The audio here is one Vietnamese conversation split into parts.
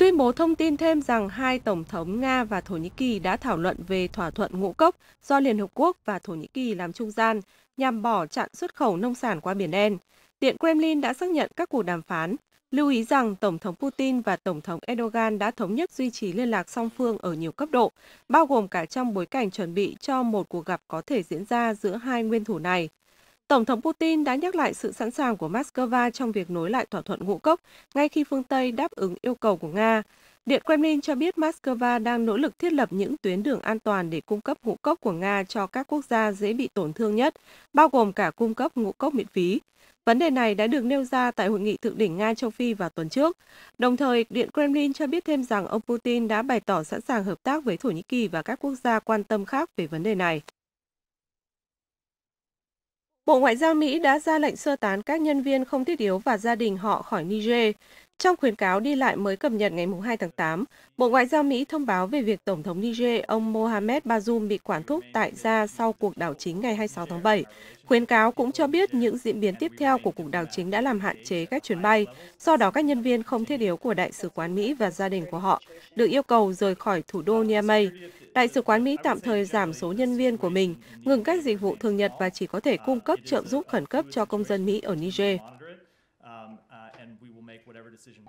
tuyên bố thông tin thêm rằng hai Tổng thống Nga và Thổ Nhĩ Kỳ đã thảo luận về thỏa thuận ngũ cốc do Liên Hợp Quốc và Thổ Nhĩ Kỳ làm trung gian nhằm bỏ chặn xuất khẩu nông sản qua Biển Đen. Điện Kremlin đã xác nhận các cuộc đàm phán. Lưu ý rằng Tổng thống Putin và Tổng thống Erdogan đã thống nhất duy trì liên lạc song phương ở nhiều cấp độ, bao gồm cả trong bối cảnh chuẩn bị cho một cuộc gặp có thể diễn ra giữa hai nguyên thủ này. Tổng thống Putin đã nhắc lại sự sẵn sàng của Moscow trong việc nối lại thỏa thuận ngũ cốc ngay khi phương Tây đáp ứng yêu cầu của Nga. Điện Kremlin cho biết Moscow đang nỗ lực thiết lập những tuyến đường an toàn để cung cấp ngũ cốc của Nga cho các quốc gia dễ bị tổn thương nhất, bao gồm cả cung cấp ngũ cốc miễn phí. Vấn đề này đã được nêu ra tại hội nghị thượng đỉnh Nga-Châu Phi vào tuần trước. Đồng thời, Điện Kremlin cho biết thêm rằng ông Putin đã bày tỏ sẵn sàng hợp tác với Thổ Nhĩ Kỳ và các quốc gia quan tâm khác về vấn đề này. Bộ Ngoại giao Mỹ đã ra lệnh sơ tán các nhân viên không thiết yếu và gia đình họ khỏi Niger. Trong khuyến cáo đi lại mới cập nhật ngày 2 tháng 8, Bộ Ngoại giao Mỹ thông báo về việc Tổng thống Niger ông Mohamed Bazoum bị quản thúc tại gia sau cuộc đảo chính ngày 26 tháng 7. Khuyến cáo cũng cho biết những diễn biến tiếp theo của cuộc đảo chính đã làm hạn chế các chuyến bay, do đó các nhân viên không thiết yếu của Đại sứ quán Mỹ và gia đình của họ được yêu cầu rời khỏi thủ đô Niamey. Đại sứ quán Mỹ tạm thời giảm số nhân viên của mình, ngừng các dịch vụ thường nhật và chỉ có thể cung cấp trợ giúp khẩn cấp cho công dân Mỹ ở Niger uh, and we will make whatever decision.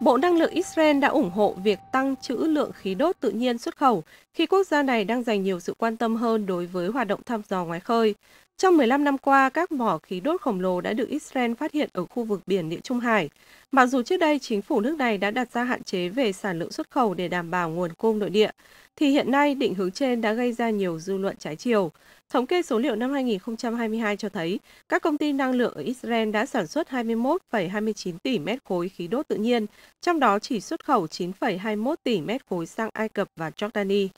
Bộ Năng lượng Israel đã ủng hộ việc tăng trữ lượng khí đốt tự nhiên xuất khẩu khi quốc gia này đang dành nhiều sự quan tâm hơn đối với hoạt động thăm dò ngoài khơi. Trong 15 năm qua, các mỏ khí đốt khổng lồ đã được Israel phát hiện ở khu vực biển Địa Trung Hải. Mặc dù trước đây chính phủ nước này đã đặt ra hạn chế về sản lượng xuất khẩu để đảm bảo nguồn cung nội địa, thì hiện nay định hướng trên đã gây ra nhiều dư luận trái chiều. Thống kê số liệu năm 2022 cho thấy, các công ty năng lượng ở Israel đã sản xuất 21,29 tỷ mét khối khí đốt tự nhiên, trong đó chỉ xuất khẩu 9,21 tỷ mét khối sang Ai Cập và Jordani.